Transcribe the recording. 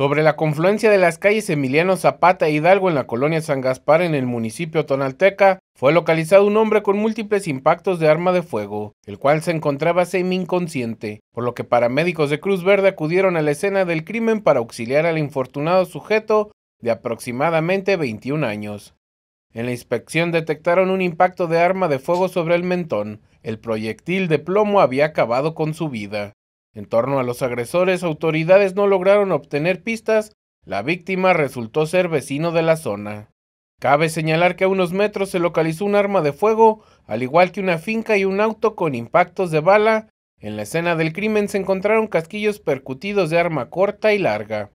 Sobre la confluencia de las calles Emiliano Zapata e Hidalgo en la colonia San Gaspar en el municipio Tonalteca, fue localizado un hombre con múltiples impactos de arma de fuego, el cual se encontraba semi-inconsciente, por lo que paramédicos de Cruz Verde acudieron a la escena del crimen para auxiliar al infortunado sujeto de aproximadamente 21 años. En la inspección detectaron un impacto de arma de fuego sobre el mentón. El proyectil de plomo había acabado con su vida. En torno a los agresores, autoridades no lograron obtener pistas, la víctima resultó ser vecino de la zona. Cabe señalar que a unos metros se localizó un arma de fuego, al igual que una finca y un auto con impactos de bala. En la escena del crimen se encontraron casquillos percutidos de arma corta y larga.